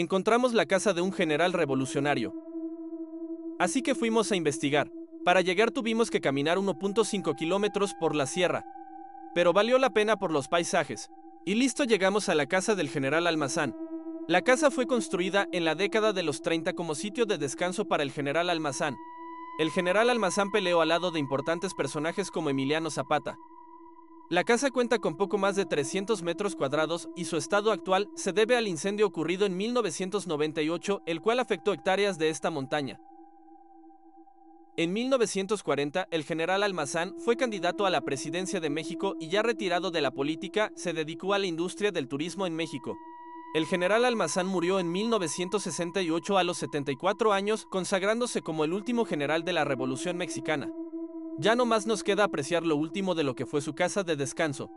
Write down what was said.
encontramos la casa de un general revolucionario. Así que fuimos a investigar. Para llegar tuvimos que caminar 1.5 kilómetros por la sierra. Pero valió la pena por los paisajes. Y listo llegamos a la casa del general Almazán. La casa fue construida en la década de los 30 como sitio de descanso para el general Almazán. El general Almazán peleó al lado de importantes personajes como Emiliano Zapata, la casa cuenta con poco más de 300 metros cuadrados y su estado actual se debe al incendio ocurrido en 1998, el cual afectó hectáreas de esta montaña. En 1940, el general Almazán fue candidato a la presidencia de México y ya retirado de la política, se dedicó a la industria del turismo en México. El general Almazán murió en 1968 a los 74 años, consagrándose como el último general de la Revolución Mexicana. Ya no más nos queda apreciar lo último de lo que fue su casa de descanso,